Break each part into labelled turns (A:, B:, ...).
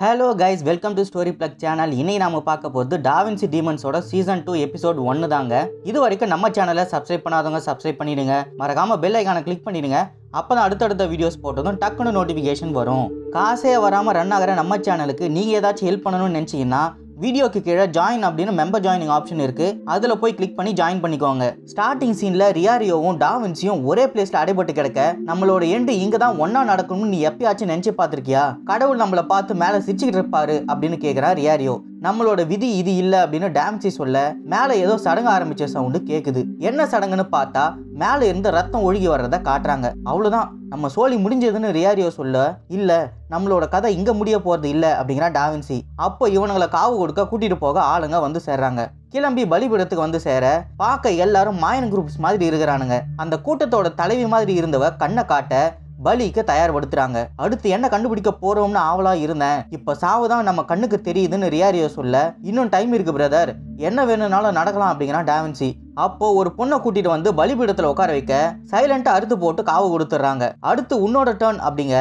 A: hello guys welcome to story plug channel இனி நாம பார்க்க போகிறது டாவின்சி டீமன்ஸோட சீசன் டூ எபிசோட் ஒன்று தாங்க இது வரைக்கும் நம்ம சேனலை சப்ஸ்கிரைப் பண்ணாதவங்க சப்ஸ்கிரைப் பண்ணிடுங்க மறக்காம பெல் ஐக்கானை கிளிக் பண்ணிடுங்க அப்போ தான் அடுத்தடுத்த வீடியோஸ் போட்டதும் டக்குன்னு நோட்டிஃபிகேஷன் வரும் காசே வராமல் ரன் ஆகிற நம்ம சேனலுக்கு நீங்கள் ஏதாச்சும் ஹெல்ப் பண்ணணும்னு நினச்சிங்கன்னா வீடியோக்கு கீழே ஜாயின் அப்படின்னு மெம்பர் ஜாயினிங் ஆப்ஷன் இருக்கு அதில் போய் கிளிக் பண்ணி ஜாயின் பண்ணிக்கோங்க ஸ்டார்டிங் சீனில் ரியாரியோவும் டாவின்சியும் ஒரே பிளேஸ்ல அடைபட்டு கிடக்க நம்மளோட எண்டு இங்கே தான் ஒன்றா நடக்கணும்னு நீ எப்பயாச்சும் நினச்சி பார்த்துருக்கியா கடவுள் நம்மளை பார்த்து மேலே சிரிச்சுக்கிட்டு இருப்பாரு அப்படின்னு கேட்குறா ரியாரியோ நம்மளோட விதி இது இல்லை அப்படின்னு டேம்சி சொல்ல மேலே ஏதோ சடங்கு ஆரம்பிச்ச சவுண்டு கேட்குது என்ன சடங்குன்னு பார்த்தா மேலே இருந்து ரத்தம் ஒழுகி வர்றதை காட்டுறாங்க அவ்வளவுதான் நம்ம சோழி முடிஞ்சதுன்னு ரியாரியோ சொல்ல இல்லை நம்மளோட கதை இங்கே முடிய போகிறது இல்லை அப்படிங்கிற டாவின்சி அப்போ இவனுங்களை காவு கொடுக்க கூட்டிகிட்டு போக ஆளுங்க வந்து சேர்றாங்க கிளம்பி பலிபீடத்துக்கு வந்து சேர பார்க்க எல்லாரும் மாயன் குரூப்ஸ் மாதிரி இருக்கிறானுங்க அந்த கூட்டத்தோட தலைவி மாதிரி இருந்தவ கண்ணை காட்ட பலிக்கு தயார்படுத்துறாங்க அடுத்து என்ன கண்டுபிடிக்க போறோம்னு ஆவலா இருந்தேன் இப்ப சாவு தான் நம்ம கண்ணுக்கு தெரியுதுன்னு ரியாரியோ சொல்ல இன்னும் டைம் இருக்கு பிரதர் என்ன வேணும்னாலும் நடக்கலாம் அப்படிங்கிறான் டேவன்சி அப்போ ஒரு பொண்ணை கூட்டிட்டு வந்து பலிபீடத்துல உட்கார வைக்க சைலண்டா அறுத்து போட்டு காவு கொடுத்துட்றாங்க அடுத்து உன்னோட டேர்ன் அப்படிங்க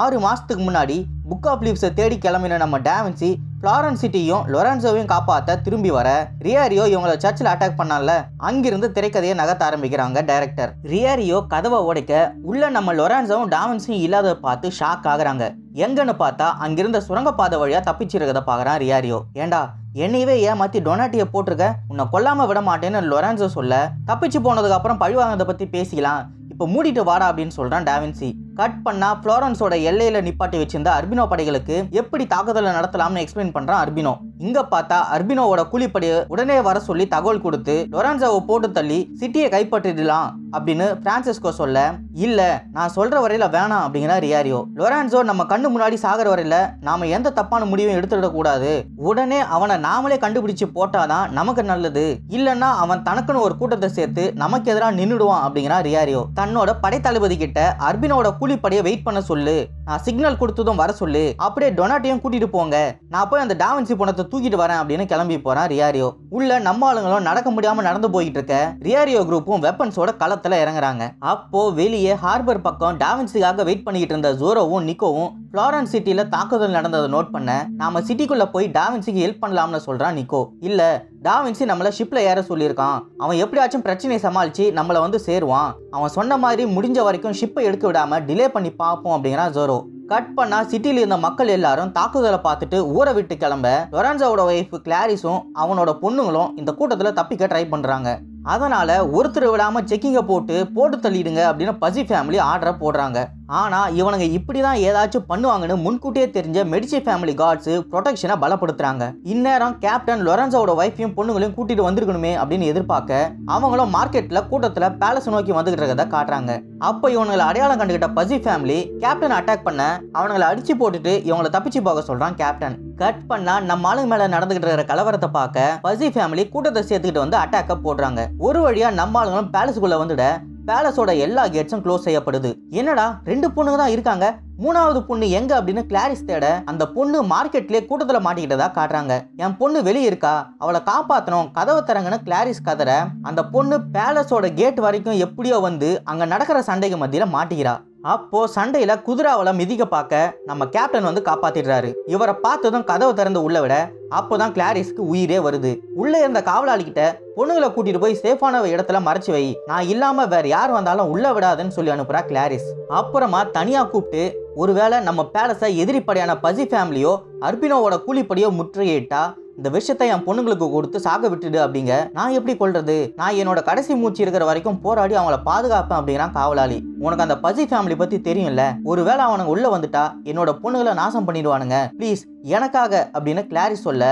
A: ஆறு மாதத்துக்கு முன்னாடி புக் ஆஃப் லீவ்ஸை தேடி கிளம்பின நம்ம டேவின்சி ஃப்ளாரன்ஸ் சிட்டியும் லொரன்சோவையும் காப்பாற்ற திரும்பி வர ரியாரியோ இவங்கள சர்ச்சில் அட்டாக் பண்ணால அங்கிருந்து திரைக்கதையை நகர்த்த ஆரம்பிக்கிறாங்க டைரக்டர் ரியாரியோ கதவை உடைக்க உள்ள நம்ம லொரன்சோவும் டாவின்ஸும் இல்லாத பார்த்து ஷாக் ஆகுறாங்க எங்கன்னு பார்த்தா அங்கிருந்த சுரங்கப்பாதை வழியாக தப்பிச்சிருக்கதை பார்க்குறான் ரியாரியோ ஏண்டா என்னையவே ஏமாற்றி டொனாட்டியை போட்டிருக்க உன்னை கொல்லாமல் விட மாட்டேன்னு லொரன்சோ சொல்ல தப்பிச்சு போனதுக்கப்புறம் பழிவாங்கதை பற்றி பேசிக்கலாம் இப்போ மூடிட்டு வாடா அப்படின்னு சொல்கிறான் டாவின்சி கட் பண்ணா ஃப்ளோரன்ஸோட எல்லையில நிப்பாட்டி வச்சிருந்த அர்பினோ படைகளுக்கு எப்படி தாக்குதலை நடத்தலாம்னு எக்ஸ்பிளைன் பண்றான் அர்பினோ இங்க பார்த்தா அர்பினோவோட கூலிப்படை உடனே வர சொல்லி தகவல் கொடுத்து லொரான்சாவை போட்டு தள்ளி சிட்டியை கைப்பற்றிடலாம் அப்படின்னு பிரான்சிஸ்கோ சொல்ல இல்ல நான் சொல்ற வரையில வேணாம் அப்படிங்கிற ரியாரியோ லொரான்சோ நம்ம கண்ணு முன்னாடி சாகிற வரையில நாம எந்த தப்பான முடிவும் எடுத்துட கூடாது உடனே அவனை நாமளே கண்டுபிடிச்சு போட்டாதான் நமக்கு நல்லது இல்லைன்னா அவன் தனக்குன்னு ஒரு கூட்டத்தை சேர்த்து நமக்கு எதிராக நின்றுடுவான் அப்படிங்கிறான் ரியாரியோ தன்னோட படைத்தளபதி கிட்ட அர்பினோட கூலிப்படையை வெயிட் பண்ண சொல்லு நான் சிக்னல் கொடுத்ததும் வர சொல்லு அப்படியே டொனாட்டையும் கூட்டிட்டு போங்க நான் போய் அந்த டாவன்சி பணத்தை தூக்கிட்டு வரேன் அப்படின்னு கிளம்பி போறான் ரியாரியோ உள்ள நம்ம ஆளுங்களும் நடக்க முடியாம நடந்து போயிட்டு இருக்க ரியாரியோ குரூப்பும் வெப்பன்ஸோட களத்துல இறங்குறாங்க அப்போ வெளியே ஹார்பர் பக்கம் டாவன்சிக்காக வெயிட் பண்ணிக்கிட்டு இருந்த ஜோரோவும் நிக்கோவும் ஃப்ளாரன்ஸ் சிட்டியில் தாக்குதல் நடந்ததை நோட் பண்ண நாம சிட்டிக்குள்ள போய் டாவின்சிக்கு ஹெல்ப் பண்ணலாம்னு சொல்றான் நிக்கோ இல்ல டாவின்சி நம்மள ஷிப்ல ஏற சொல்லியிருக்கான் அவன் எப்படியாச்சும் பிரச்சனையை சமாளிச்சு நம்மளை வந்து சேருவான் அவன் சொன்ன மாதிரி முடிஞ்ச வரைக்கும் ஷிப்பை எடுக்க விடாம டிலே டிலே பண்ணி பார்ப்போம் அப்படிங்கிறா ஜோரோ கட் பண்ணா சிட்டியில் இருந்த மக்கள் எல்லாரும் தாக்குதலை பார்த்துட்டு ஊரை விட்டு கிளம்ப லொரன்சோட ஒய்ஃப் கிளாரிஸும் அவனோட பொண்ணுங்களும் இந்த கூட்டத்தில் தப்பிக்க ட்ரை பண்ணுறாங்க அதனால் ஒருத்தர் விடாமல் செக்கிங்கை போட்டு போட்டு தள்ளிடுங்க அப்படின்னு பசி ஃபேமிலி ஆர்டரை போடுறாங்க ஆனால் இவனுங்க இப்படி தான் ஏதாச்சும் பண்ணுவாங்கன்னு முன்கூட்டியே தெரிஞ்ச மெடிசி ஃபேமிலி கார்ட்ஸ் ப்ரொடெக்ஷனை பலப்படுத்துகிறாங்க இந்நேரம் கேப்டன் லொரன்ஸோட ஒய்ஃபையும் பொண்ணுங்களையும் கூட்டிகிட்டு வந்திருக்கணுமே அப்படின்னு எதிர்பார்க்க அவங்களும் மார்க்கெட்டில் கூட்டத்தில் பேலஸ் நோக்கி வந்துகிட்டு இருக்கிறத காட்டுறாங்க அப்போ இவனுங்களை அடையாளம் கண்டுகிட்ட பசி ஃபேமிலி கேப்டன் அட்டாக் பண்ண அவனுங்களை அடித்து போட்டுட்டு இவங்களை தப்பிச்சு போக சொல்கிறான் கேப்டன் கட் பண்ணா நம்ம ஆளுங்க மேல நடந்துகிட்டு இருக்கிற கலவரத்தை பார்க்க பசி ஃபேமிலி கூட்டத்தை சேர்த்துக்கிட்டு வந்து அட்டாக்க போடுறாங்க ஒரு வழியா நம்ம ஆளுங்களும் பேலஸுக்குள்ள வந்துட பேலஸோட எல்லா கேட்ஸும் க்ளோஸ் செய்யப்படுது என்னடா ரெண்டு பொண்ணுங்க தான் இருக்காங்க மூணாவது பொண்ணு எங்க அப்படின்னு கிளாரிஸ் தேட அந்த பொண்ணு மார்க்கெட்லேயே கூட்டத்தில் மாட்டிக்கிட்டதா காட்டுறாங்க என் பொண்ணு வெளியே இருக்கா அவளை காப்பாற்றணும் கதவை தரங்கன்னு கிளாரிஸ் கதற அந்த பொண்ணு பேலஸோட கேட் வரைக்கும் எப்படியோ வந்து அங்கே நடக்கிற சண்டைக்கு மத்தியில் மாட்டிக்கிறா அப்போது சண்டையில் குதிராவளை மிதிக்க பார்க்க நம்ம கேப்டன் வந்து காப்பாற்றிடுறாரு இவரை பார்த்ததும் கதவை திறந்து உள்ள விட அப்போ தான் கிளாரிஸ்க்கு உயிரே வருது உள்ளே இருந்த காவலாளிக்கிட்ட பொண்ணுகளை கூட்டிகிட்டு போய் சேஃபான இடத்துல மறைச்சி வை நான் இல்லாமல் வேறு யார் வந்தாலும் உள்ளே விடாதுன்னு சொல்லி அனுப்புறா கிளாரிஸ் அப்புறமா தனியாக கூப்பிட்டு ஒருவேளை நம்ம பேலஸை எதிரிப்படையான பசி ஃபேமிலியோ அர்பினோவோட கூலிப்படியோ முற்றுகையிட்டா இந்த விஷயத்தை என் பொண்ணுங்களுக்கு கொடுத்து சாக விட்டுடு அப்படிங்க நான் எப்படி கொள்றது நான் என்னோட கடைசி மூச்சு இருக்கிற வரைக்கும் போராடி அவங்கள பாதுகாப்பேன் அப்படிங்கிறான் காவலாளி உனக்கு அந்த பசி ஃபேமிலி பத்தி தெரியும்ல ஒருவேளை அவனுங்க உள்ள வந்துட்டா என்னோட பொண்ணுகளை நாசம் பண்ணிடுவானுங்க ப்ளீஸ் எனக்காக அப்படின்னு கிளாரி சொல்ல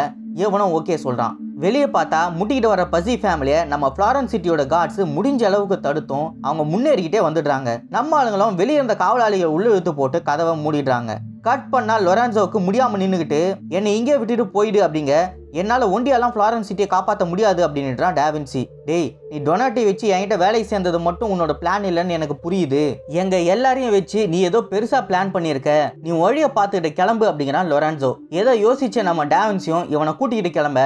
A: எவனும் ஓகே சொல்றான் வெளியே பார்த்தா முட்டிக்கிட்டு வர பசி ஃபேமிலியை நம்ம ஃப்ளாரன்ஸ் சிட்டியோட கார்ட்ஸ் முடிஞ்ச அளவுக்கு தடுத்தும் அவங்க முன்னேறிக்கிட்டே வந்துடுறாங்க நம்ம ஆளுங்களும் வெளியே இருந்த காவலாளிகள் உள்ள இழுத்து போட்டு கதவை மூடிடுறாங்க கட் பண்ணால் லொரான்சோவுக்கு முடியாமல் நின்றுக்கிட்டு என்னை இங்கே விட்டுட்டு போயிடு அப்படிங்க என்னால் ஒண்டியாலாம் ஃப்ளாரன்ஸ் சிட்டியை காப்பாற்ற முடியாது அப்படின்றான் டேவின்சி டேய் நீ டொனாட்டி வச்சு என்கிட்ட வேலை சேர்ந்தது மட்டும் உன்னோட பிளான் இல்லைன்னு எனக்கு புரியுது எங்க எல்லாரையும் வச்சு நீ ஏதோ பெருசா பிளான் பண்ணியிருக்க நீ வழியை பார்த்துக்கிட்டு கிளம்பு அப்படிங்கிறான் லொரான்சோ ஏதோ யோசிச்ச நம்ம டேவின்சியும் இவனை கூட்டிக்கிட்டு கிளம்ப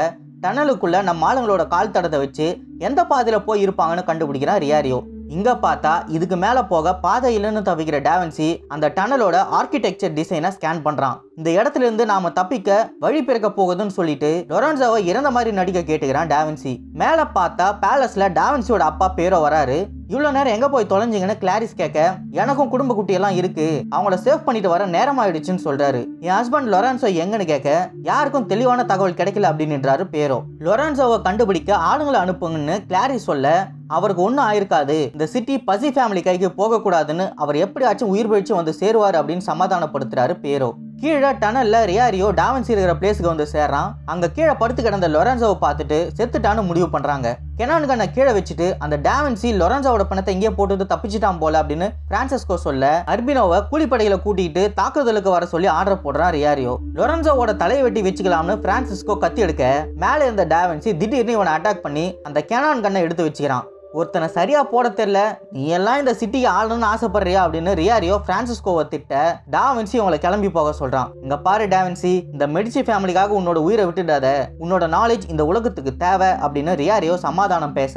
A: டனலுக்குள்ளே நம்ம ஆளுங்களோட கால் தடத்தை வச்சு எந்த பாதையில் போய் இருப்பாங்கன்னு கண்டுபிடிக்கிறான் ரியாரியோ இங்கே பார்த்தா இதுக்கு மேலே போக பாதை இல்லைன்னு தவிக்கிற டேவன்சி அந்த டனலோட ஆர்கிடெக்சர் டிசைனை ஸ்கேன் பண்ணுறான் இந்த இடத்துல இருந்து நாம தப்பிக்க வழி பிறக்க போகுதுன்னு சொல்லிட்டு டொரான்சாவை இறந்த மாதிரி நடிக்க கேட்டுக்கிறான் டேவன்சி மேலே பார்த்தா பேலஸில் டேவன்சியோட அப்பா பேரோ வராரு இவ்வளோ நேரம் எங்கே போய் தொலைஞ்சிங்கன்னு கிளாரிஸ் கேட்க எனக்கும் குடும்ப குட்டியெல்லாம் இருக்கு அவங்கள சேவ் பண்ணிட்டு வர நேரம் ஆயிடுச்சுன்னு சொல்றாரு என் ஹஸ்பண்ட் லொரான்சோ எங்கன்னு கேட்க யாருக்கும் தெளிவான தகவல் கிடைக்கல அப்படின்னுன்றாரு பேரோ லொரான்சோவை கண்டுபிடிக்க ஆளுங்களை அனுப்புங்கன்னு கிளாரிஸ் சொல்ல அவருக்கு ஒன்றும் ஆயிருக்காது இந்த சிட்டி பசி ஃபேமிலி கைக்கு போகக்கூடாதுன்னு அவர் எப்படியாச்சும் உயிர் பழிச்சு வந்து சேருவார் அப்படின்னு சமாதானப்படுத்துறாரு பேரோ கீழே டனலில் ரியாரியோ டாவன்சி இருக்கிற பிளேஸுக்கு வந்து சேர்றான் அங்கே கீழே படுத்து கிடந்த லொரன்சோவை பார்த்துட்டு செத்துட்டான்னு முடிவு பண்ணுறாங்க கெனான்கனை கீழே வச்சுட்டு அந்த டாவன்சி லொரன்சோட பணத்தை எங்கேயே போட்டு தப்பிச்சிட்டான் போல அப்படின்னு பிரான்சிஸ்கோ சொல்ல அர்பினோவை கூலிப்படையில கூட்டிகிட்டு தாக்குதலுக்கு வர சொல்லி ஆர்டர் போடுறான் ரியாரியோ லொரன்சோவோட தலையை வெட்டி வச்சுக்கலாம்னு பிரான்சிஸ்கோ கத்தி எடுக்க மேலே இருந்த டாவன்சி திடீர்னு இவனை அட்டாக் பண்ணி அந்த கெனான் கண்ணை எடுத்து வச்சுக்கிறான் ஒருத்தனை சரியாக போட தெரில நீ எல்லாம் இந்த சிட்டிக்கு ஆளணும்னு ஆசைப்படுறியா அப்படின்னு ரியாரியோ பிரான்சிஸ்கோவை திட்ட டாவின்சி உங்களை கிளம்பி போக சொல்கிறான் இங்கே பாரு டாவின்சி இந்த மெடிச்சி ஃபேமிலிக்காக உன்னோட உயிரை விட்டுடாத உன்னோட நாலேஜ் இந்த உலகத்துக்கு தேவை அப்படின்னு ரியாரியோ சமாதானம் பேச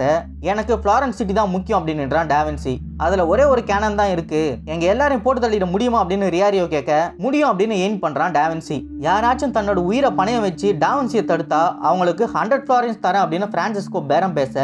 A: எனக்கு ஃப்ளாரன்ஸ் சிட்டி தான் முக்கியம் அப்படின்னு டாவின்சி அதில் ஒரே ஒரு கேனன் தான் இருக்கு எங்க எல்லாரையும் போட்டு தள்ளிட முடியுமா அப்படின்னு ரியாரியோ கேட்க முடியும் அப்படின்னு எயின் பண்றான் டாவன்சி யாராச்சும் தன்னோட உயிரை பணையம் வச்சு டாவன்சியை தடுத்தா அவங்களுக்கு ஹண்ட்ரட் ஃபாரின்ஸ் தரேன் அப்படின்னு பிரான்சிஸ்கோ பேரம் பேச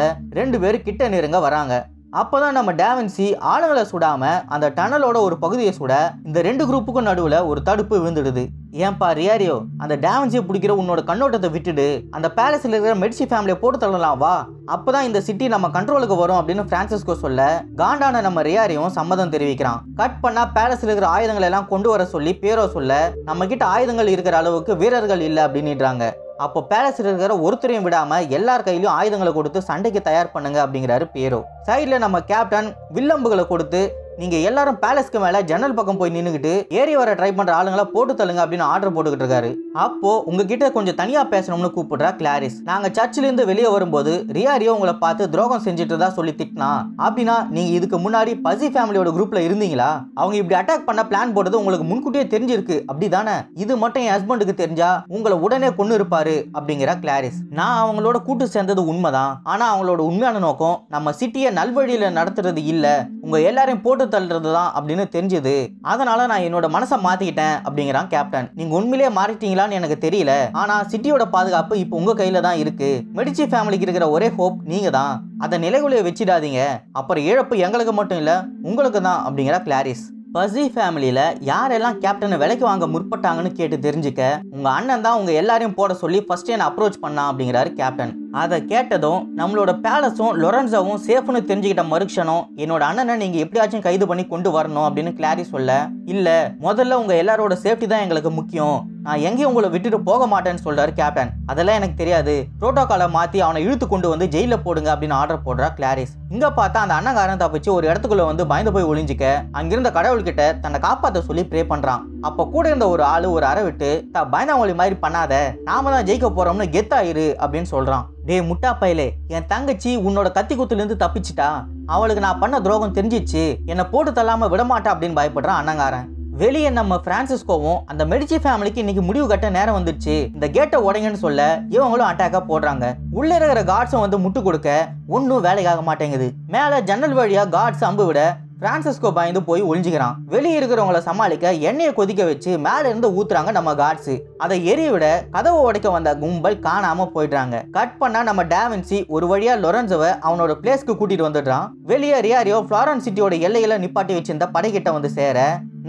A: ரெண்டு பேரும் கிட்ட நெருங்க வராங்க அப்போ தான் நம்ம டேவன்சி ஆளுங்களை சுடாமல் அந்த டனலோட ஒரு பகுதியை சுட இந்த ரெண்டு குரூப்புக்கும் நடுவில் ஒரு தடுப்பு விழுந்துடுது ஏன்பா ரியாரியோ அந்த டேவன்சியை பிடிக்கிற உன்னோட கண்ணோட்டத்தை விட்டுட்டு அந்த பேலஸில் இருக்கிற மெடிசி ஃபேமிலியை போட்டு தள்ளலாம் வா அப்போ தான் இந்த சிட்டி நம்ம கண்ட்ரோலுக்கு வரும் அப்படின்னு ஃப்ரான்சிஸ்கோ சொல்ல காண்டான நம்ம ரியாரியும் சம்மதம் தெரிவிக்கிறான் கட் பண்ணால் பேலஸில் இருக்கிற ஆயுதங்கள் எல்லாம் கொண்டு வர சொல்லி பேரோ சொல்ல நம்ம கிட்ட ஆயுதங்கள் இருக்கிற அளவுக்கு வீரர்கள் இல்லை அப்படின்னுறாங்க அப்போ பேலஸில் இருக்கிற ஒருத்தரையும் விடாமல் எல்லார் கையிலும் ஆயுதங்களை கொடுத்து சண்டைக்கு தயார் பண்ணுங்க அப்படிங்கிறாரு பேரோ சைடில் நம்ம கேப்டன் வில்லம்புகளை கொடுத்து நீங்கள் எல்லாரும் பேலஸ்க்கு மேலே ஜன்னல் பக்கம் போய் நின்றுக்கிட்டு ஏறி வர ட்ரை பண்ணுற ஆளுங்களை போட்டு தள்ளுங்க அப்படின்னு ஆர்டர் போட்டுக்கிட்டு இருக்காரு அப்போ உங்ககிட்ட கொஞ்சம் தனியாக பேசணும்னு கூப்பிடுறா கிளாரிஸ் நாங்கள் சர்ச்சிலேருந்து வெளியே வரும்போது ரியாரியோ உங்களை பார்த்து துரோகம் செஞ்சுட்டு தான் சொல்லி திட்டினா அப்படின்னா நீங்கள் இதுக்கு முன்னாடி பசி ஃபேமிலியோட குரூப்பில் இருந்தீங்களா அவங்க இப்படி அட்டாக் பண்ண பிளான் போட்டது உங்களுக்கு முன்கூட்டியே தெரிஞ்சிருக்கு அப்படி தானே இது மட்டும் என் ஹஸ்பண்டுக்கு தெரிஞ்சா உங்களை உடனே கொண்டு இருப்பாரு அப்படிங்கிற கிளாரிஸ் நான் அவங்களோட கூட்டு சேர்ந்தது உண்மைதான் ஆனால் அவங்களோட உண்மையான நோக்கம் நம்ம சிட்டியை நல்வழியில் நடத்துறது இல்லை உங்கள் எல்லாரையும் போட்டு தள்ளுறது தான் அப்படின்னு தெரிஞ்சது அதனால நான் என்னோட மனசை மாத்திக்கிட்டேன் அப்படிங்கிறான் கேப்டன் நீங்க உண்மையிலேயே மாறிட்டீங்களான்னு எனக்கு தெரியல ஆனா சிட்டியோட பாதுகாப்பு இப்போ உங்க கையில தான் இருக்கு மெடிச்சி ஃபேமிலிக்கு இருக்கிற ஒரே ஹோப் நீங்க தான் அதை நிலைகுலைய வச்சிடாதீங்க அப்புறம் இழப்பு எங்களுக்கு மட்டும் இல்ல உங்களுக்கு தான் அப்படிங்கிறா கிளாரிஸ் பசி ஃபேமிலியில் யாரெல்லாம் கேப்டனை விலைக்கு வாங்க முற்பட்டாங்கன்னு கேட்டு தெரிஞ்சுக்க உங்கள் அண்ணன் தான் உங்கள் எல்லாரையும் போட சொல்லி ஃபஸ்ட்டு என்னை அப்ரோச் பண்ணான் அப்படிங்கிறாரு கேப்டன் அதை கேட்டதும் நம்மளோட பேலஸும் லொரன்சாவும் சேஃப்னு தெரிஞ்சுக்கிட்ட மறுக்ஷனும் என்னோட அண்ணனை நீங்கள் எப்படியாச்சும் கைது பண்ணி கொண்டு வரணும் அப்படின்னு கிளாரி சொல்ல இல்லை முதல்ல உங்கள் எல்லாரோட சேஃப்டி தான் எங்களுக்கு முக்கியம் நான் எங்கேயும் உங்களை விட்டுட்டு போக மாட்டேன்னு சொல்றாரு கேப்டன் அதெல்லாம் எனக்கு தெரியாது புரோட்டோகாலை மாற்றி அவனை இழுத்து கொண்டு வந்து ஜெயிலில் போடுங்க அப்படின்னு ஆர்டர் போடுறா கிளாரிஸ் இங்கே பார்த்தா அந்த அண்ணகாரன் தப்பிச்சு ஒரு இடத்துக்குள்ளே வந்து பயந்து போய் ஒளிஞ்சிக்க அங்கிருந்த கடவுள்கிட்ட தன்னை காப்பாற்ற சொல்லி ப்ரே பண்ணுறான் அப்போ கூட இருந்த ஒரு ஆள் ஒரு அறை விட்டு தான் பயந்தாவளி மாதிரி பண்ணாத நாம தான் ஜெயிக்க போகிறோம்னு கெத்தாயிரு அப்படின்னு சொல்கிறான் டே முட்டா பயலே என் தங்கச்சி உன்னோட கத்தி குத்துலேருந்து தப்பிச்சிட்டா அவளுக்கு நான் பண்ண துரோகம் தெரிஞ்சிச்சு என்னை போட்டு தள்ளாமல் விடமாட்டா அப்படின்னு பயப்படுறான் அண்ணங்காரன் வெளியே நம்ம பிரான்சிஸ்கோவும் அந்த மெடிச்சி ஃபேமிலிக்கு இன்னைக்கு முடிவு கட்ட நேரம் வந்துடுச்சு இந்த கேட்டை உடையன்னு சொல்ல இவங்களும் அட்டாக்கா போடுறாங்க உள்ள இருக்கிற கார்ட்ஸும் வந்து முட்டு கொடுக்க ஒன்றும் வேலைக்காக மாட்டேங்குது மேலே ஜன்னல் வழியா கார்ட்ஸ் அம்பு விட பிரான்சிஸ்கோ பயந்து போய் ஒழிஞ்சுக்கிறான் வெளியே இருக்கிறவங்களை சமாளிக்க எண்ணெயை கொதிக்க வச்சு மேல இருந்து ஊத்துறாங்க நம்ம கார்ட்ஸ் அதை எரிய விட கதவை உடைக்க வந்த கும்பல் காணாம போயிடுறாங்க கட் பண்ணா நம்ம டேவின்சி ஒரு வழியா லொரன்சோவை அவனோட பிளேஸ்க்கு கூட்டிட்டு வந்துடுறான் வெளியே ரியாரியோ ஃபிளாரன் சிட்டியோட எல்லையில நிப்பாட்டி வச்சிருந்த படைகிட்ட வந்து சேர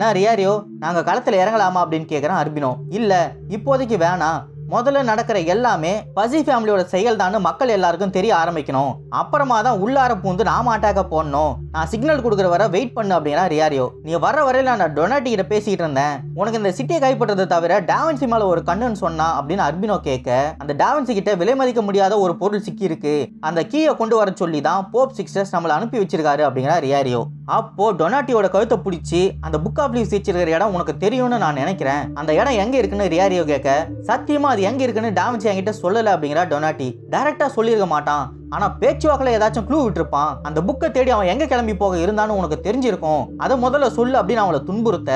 A: நான் ரியாரியோ நாங்க களத்துல இறங்கலாமா அப்படின்னு கேக்குறேன் அர்பினோ இல்ல இப்போதைக்கு வேணாம் முதல்ல நடக்கிற எல்லாமே பசி ஃபேமிலியோட செயல் தான் மக்கள் எல்லாருக்கும் தெரிய ஆரம்பிக்கணும் அப்புறமா தான் உள்ளார பூந்து நாம அட்டாக்க போடணும் நான் சிக்னல் கொடுக்குற வர வெயிட் பண்ணு அப்படின்னா ரியாரியோ நீ வர வரையில நான் டொனாட்டி கிட்ட பேசிட்டு இருந்தேன் உனக்கு இந்த சிட்டியை கைப்பற்றதை தவிர டாவன்சி மேல ஒரு கண்ணுன்னு சொன்னா அப்படின்னு அர்பினோ கேட்க அந்த டேவன்சி கிட்ட விலை மதிக்க முடியாத ஒரு பொருள் சிக்கி இருக்கு அந்த கீயை கொண்டு வர சொல்லி தான் போப் சிக்ஸ்டர்ஸ் நம்மளை அனுப்பி வச்சிருக்காரு அப்படிங்கிற ரியாரியோ அப்போ டொனாட்டியோட கழுத்தை பிடிச்சி அந்த புக் ஆஃப் லீவ்ஸ் இடம் உனக்கு தெரியும்னு நான் நினைக்கிறேன் அந்த இடம் எங்க இருக்குன்னு ரியாரியோ கேட்க சத்தியமா அது எங்கே இருக்குன்னு டாமிச்சி என்கிட்ட சொல்லலை அப்படிங்கிறா டொனாட்டி டேரெக்டாக சொல்லியிருக்க மாட்டான் ஆனால் பேச்சுவாக்கில் ஏதாச்சும் க்ளூ விட்டுருப்பான் அந்த புக்கை தேடி அவன் எங்கே கிளம்பி போக இருந்தானு உனக்கு தெரிஞ்சிருக்கும் அதை முதல்ல சொல்லு அப்படின்னு அவளை துன்புறுத்த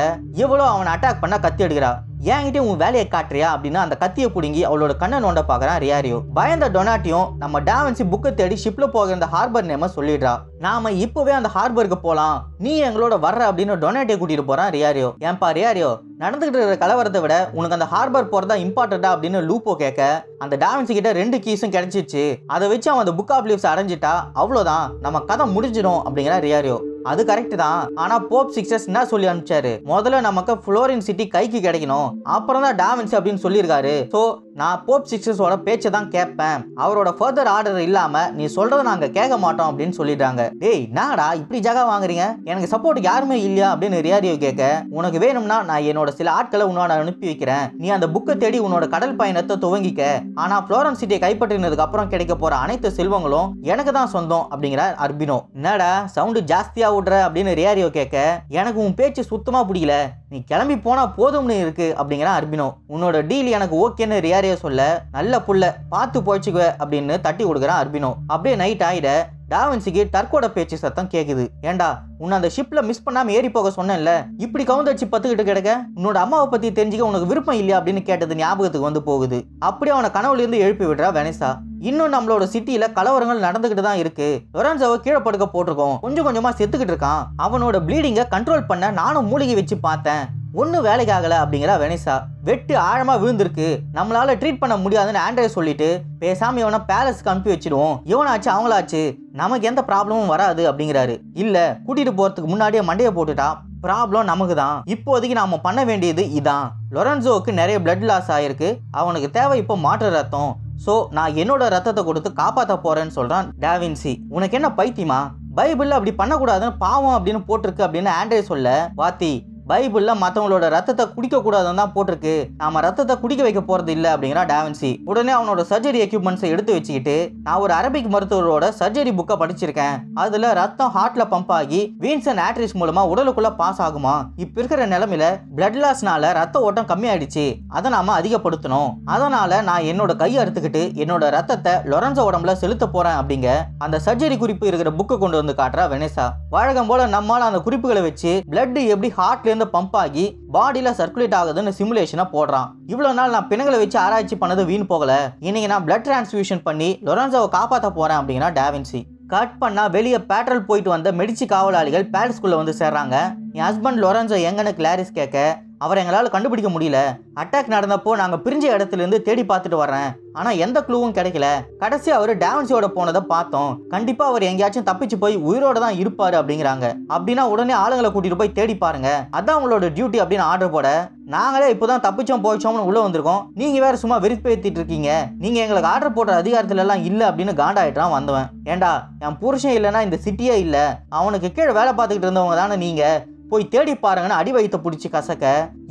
A: எவ்வளோ அவனை அட்டாக் பண்ணா கத்தி எடுக்கிறா ஏங்கிட்டே உன் வேலையை காட்டுறியா அப்படின்னு அந்த கத்தியை பிடுங்கி அவளோட கண்ணை நோண்ட பார்க்குறான் ரியாரியோ பயந்த டொனாட்டியும் நம்ம டேவன்சி புக்கை தேடி ஷிப்பில் போகிற அந்த ஹார்பர் நேம சொல்லிடுறா நாம இப்போவே அந்த ஹார்பருக்கு போகலாம் நீ எங்களோட வர்ற அப்படின்னு டொனாட்டியை கூட்டிகிட்டு போகிறான் ரியாரியோ ஏன்பா ரியாரியோ நடந்துகிட்டு இருக்கிற கலவரத்தை விட உனக்கு அந்த ஹார்பர் போகிறதா இம்பார்ட்டண்டா அப்படின்னு லூப்போ கேட்க அந்த டாவின்சி கிட்ட ரெண்டு கீஸும் கிடைச்சிச்சு அதை வச்சு அவன் அந்த புக் ஆஃப் லீவ்ஸ் அடைஞ்சிட்டா அவ்வளோதான் நம்ம கதை முடிஞ்சிடும் அப்படிங்கிற ரியாரியோ அது கரெக்ட் தான் ஆனா போப் சிக்ஸஸ் என்ன சொல்லி அனுப்பிச்சாரு முதல்ல நமக்கு புளோரின் சிட்டி கைக்கு கிடைக்கணும் அப்புறம் தான் டாவின்ஸ் அப்படின்னு சொல்லியிருக்காரு ஸோ நான் போப் சிக்ஸஸோட பேச்சை தான் கேட்பேன் அவரோட ஃபர்தர் ஆர்டர் இல்லாம நீ சொல்றத நாங்க கேட்க மாட்டோம் அப்படின்னு சொல்லிடுறாங்க டேய் நாடா இப்படி ஜாகா வாங்குறீங்க எனக்கு சப்போர்ட் யாருமே இல்லையா அப்படின்னு ரியாரியோ கேட்க உனக்கு வேணும்னா நான் என்னோட சில ஆட்களை உன்னோட அனுப்பி வைக்கிறேன் நீ அந்த புக்கை தேடி உன்னோட கடல் பயணத்தை துவங்கிக்க ஆனா புளோரன் சிட்டியை கைப்பற்றினதுக்கு அப்புறம் கிடைக்க போற அனைத்து செல்வங்களும் எனக்கு தான் சொந்தம் அப்படிங்கிற அர்பினோ என்னடா சவுண்டு ஜாஸ்தியா விடுற அப்படின்னு ரியாரியோ கேட்க எனக்கு உன் பேச்சு சுத்தமாக பிடிக்கல நீ கிளம்பி போனால் போதும்னு இருக்கு அப்படிங்கிறான் அர்பினோ உன்னோட டீல் எனக்கு ஓகேன்னு ரியாரியோ சொல்ல நல்ல புள்ள பார்த்து போய்ச்சுக்குவ அப்படின்னு தட்டி கொடுக்குறான் அர்பினோ அப்படியே நைட் ஆகிட டாவின்சிக்கு டர்க்கோட பேச்சு சத்தம் கேட்குது ஏண்டா உன்னை அந்த ஷிப்ல மிஸ் பண்ணாம ஏறி போக சொன்னேன்ல இப்படி கவுந்தடிச்சு பத்துக்கிட்டு கிடக்க உன்னோட அம்மாவை பத்தி தெரிஞ்சுக்க உனக்கு விருப்பம் இல்லையா அப்படின்னு கேட்டது ஞாபகத்துக்கு வந்து போகுது அப்படியே அவனை கனவுல இருந்து எழுப்பி விடுறா வெனிசா இன்னும் நம்மளோட சிட்டியில கலவரங்கள் நடந்துகிட்டு தான் இருக்கு லொரன்சோவை கீழே படுக்க போட்டிருக்கோம் கொஞ்சம் கொஞ்சமா செத்துக்கிட்டு இருக்கான் அவனோட ப்ளீடிங்கை கண்ட்ரோல் பண்ண நானும் மூலிகை வச்சு பார்த்தேன் ஒன்றும் வேலைக்கு ஆகலை அப்படிங்கிற வெனிசா வெட்டு ஆழமாக விழுந்திருக்கு நம்மளால ட்ரீட் பண்ண முடியாதுன்னு ஆண்ட்ரே சொல்லிட்டு பேசாமல் இவனை பேலஸ்க்கு அனுப்பி வச்சிடுவோம் இவனாச்சு அவங்களாச்சு நமக்கு எந்த ப்ராப்ளமும் வராது அப்படிங்கிறாரு இல்லை கூட்டிகிட்டு போகிறதுக்கு முன்னாடியே மண்டையை போட்டுட்டா ப்ராப்ளம் நமக்கு தான் இப்போதைக்கு நாம் பண்ண வேண்டியது இதான் லொரன்சோவுக்கு நிறைய பிளட் லாஸ் ஆகிருக்கு அவனுக்கு தேவை இப்போ மாற்று ரத்தம் ஸோ நான் என்னோட ரத்தத்தை கொடுத்து காப்பாற்ற போகிறேன்னு சொல்கிறான் டேவின்சி உனக்கு என்ன பைத்தியமா பைபிளில் அப்படி பண்ணக்கூடாதுன்னு பாவம் அப்படின்னு போட்டிருக்கு அப்படின்னு ஆண்ட்ரே சொல்ல வாத்தி பைபிளில் மற்றவங்களோட ரத்தத்தை குடிக்கக்கூடாதுன்னு தான் போட்டிருக்கு நாம ரத்தத்தை குடிக்க வைக்க போகிறது இல்லை அப்படிங்கிற டாவின்சி உடனே அவனோட சர்ஜரி எக்யூப்மெண்ட்ஸை எடுத்து வச்சுக்கிட்டு நான் ஒரு அரபிக் மருத்துவரோட சர்ஜரி புக்கை படிச்சிருக்கேன் அதில் ரத்தம் ஹார்ட்டில் பம்ப் ஆகி வீன்ஸ் அண்ட் ஆட்ரிஸ் மூலமாக உடலுக்குள்ளே பாஸ் ஆகுமா இப்போ இருக்கிற நிலமையில பிளட் லாஸ்னால ரத்த ஓட்டம் கம்மியாயிடுச்சு அதை நாம அதிகப்படுத்தணும் அதனால நான் என்னோட கையை அறுத்துக்கிட்டு என்னோட ரத்தத்தை லொரன்சோ உடம்புல செலுத்த போகிறேன் அப்படிங்க அந்த சர்ஜரி குறிப்பு இருக்கிற புக்கை கொண்டு வந்து காட்டுறா வெனேசா வழக்கம் போல நம்மளால் அந்த குறிப்புகளை வச்சு பிளட் எப்படி ஹார்ட்ல இருந்து பம்ப் ஆகி பாடியில் சர்க்குலேட் ஆகுதுன்னு சிமுலேஷனா போடுறான் இவ்வளோ நாள் நான் பிணங்களை வச்சு ஆராய்ச்சி பண்ணது வீண் போகல இன்னைக்கு நான் பிளட் டிரான்ஸ்ஃபியூஷன் பண்ணி லொரன்சாவை காப்பாற்ற போகிறேன் அப்படின்னா டேவின்சி கட் பண்ணால் வெளியே பேட்ரல் போயிட்டு வந்த மெடிச்சு காவலாளிகள் பேலஸ்குள்ளே வந்து சேர்றாங்க என் ஹஸ்பண்ட் லொரன்சோ எங்கன்னு கிளாரிஸ் கேட்க அவர் எங்களால் கண்டுபிடிக்க முடியல அட்டாக் நடந்தப்போ நாங்கள் பிரிஞ்ச இடத்துலேருந்து தேடி பார்த்துட்டு வரேன் ஆனால் எந்த க்ளூவும் கிடைக்கல கடைசி அவர் டேவன்சியோட போனதை பார்த்தோம் கண்டிப்பாக அவர் எங்கேயாச்சும் தப்பிச்சு போய் உயிரோட தான் இருப்பார் அப்படிங்கிறாங்க அப்படின்னா உடனே ஆளுங்களை கூட்டிகிட்டு போய் தேடி பாருங்க அதான் உங்களோட டியூட்டி அப்படின்னு ஆர்டர் போட நாங்களே இப்போ தான் தப்பிச்சோம் போயிச்சோம்னு உள்ளே வந்திருக்கோம் நீங்கள் வேறு சும்மா வெறிப்பேத்திட்டு இருக்கீங்க நீங்கள் எங்களுக்கு ஆர்டர் போடுற அதிகாரத்துல எல்லாம் இல்லை அப்படின்னு காண்டாயிட்டான் வந்தவன் ஏண்டா என் புருஷன் இல்லைன்னா இந்த சிட்டியே இல்லை அவனுக்கு கீழே வேலை பார்த்துக்கிட்டு இருந்தவங்க தானே நீங்கள் போய் தேடி பாருங்கன்னு அடி வயிற்ற பிடிச்சி கசக்க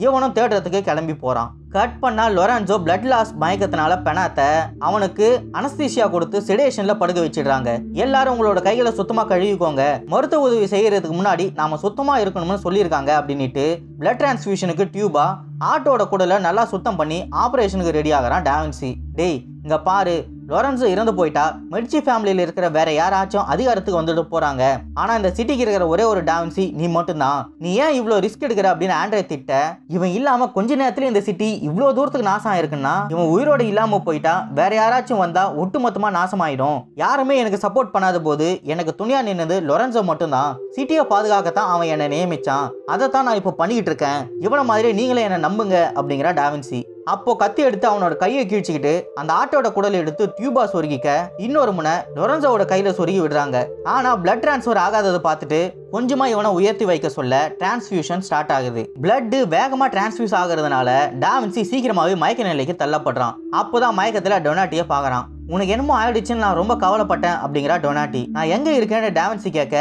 A: இவனும் தேடுறதுக்கு கிளம்பி போகிறான் கட் பண்ணால் லொரான்சோ பிளட் லாஸ் மயக்கத்தினால பெனாத்த அவனுக்கு அனஸ்தீசியா கொடுத்து செடேஷன்ல படுக்க வச்சிடுறாங்க எல்லாரும் உங்களோட கைகளை சுத்தமா கழுவிக்கோங்க மருத்துவ உதவி செய்யறதுக்கு முன்னாடி நாம சுத்தமா இருக்கணும்னு சொல்லியிருக்காங்க அப்படின்ட்டு பிளட் டிரான்ஸ்ஃபியூஷனுக்கு டியூபா ஆட்டோட குடலை நல்லா சுத்தம் பண்ணி ஆப்ரேஷனுக்கு ரெடி ஆகிறான் டாவின்சி டேய் இங்க பாரு லொரன்ஸோ இறந்து போயிட்டா மெர்ச்சி ஃபேமிலியில் இருக்கிற வேற யாராச்சும் அதிகாரத்துக்கு வந்துட்டு போறாங்க ஆனா இந்த சிட்டிக்கு இருக்கிற ஒரே ஒரு டான்சி நீ மட்டும்தான் நீ ஏன் இவ்வளோ ரிஸ்க் எடுக்கிற அப்படின்னு ஆண்ட்ரே திட்ட இவன் இல்லாம கொஞ்ச நேரத்துல இந்த சிட்டி இவ்வளோ தூரத்துக்கு நாசம் ஆயிருக்குன்னா இவன் உயிரோட இல்லாமல் போயிட்டா வேற யாராச்சும் வந்தால் ஒட்டுமொத்தமாக நாசமாயிடும் யாருமே எனக்கு சப்போர்ட் பண்ணாத போது எனக்கு துணியாக நின்னது லொரன்சோ மட்டும்தான் சிட்டியை பாதுகாக்கத்தான் அவன் என்னை நியமிச்சான் அதை தான் நான் இப்போ பண்ணிக்கிட்டு இருக்கேன் இவனை மாதிரி நீங்களே என்னை நம்புங்க அப்படிங்கிற டாவின்சி அப்போது கத்தி எடுத்து அவனோட கையை கீழ்ச்சிக்கிட்டு அந்த ஆட்டோட குடலை எடுத்து டியூபா சொருகிக்க இன்னொரு முனை லொரன்சோட கையில் சொருகி விடுறாங்க ஆனால் பிளட் டிரான்ஸ்ஃபர் ஆகாததை பார்த்துட்டு கொஞ்சமாக இவனை உயர்த்தி வைக்க சொல்ல டிரான்ஸ்ஃபியூஷன் ஸ்டார்ட் ஆகுது பிளட் வேகமாக டிரான்ஸ்ஃபியூஸ் ஆகுறதுனால டாவின்சி சீக்கிரமாகவே மயக்க நிலைக்கு தள்ளப்படுறான் அப்போ தான் மயக்கத்தில் டொனாட்டியை பாக்குறான் உனக்கு என்னமோ ஆயிடுச்சுன்னு நான் ரொம்ப கவலைப்பட்டேன் அப்படிங்கிறா டொனாட்டி நான் எங்கே இருக்கேன்னு டாவின்சி கேட்க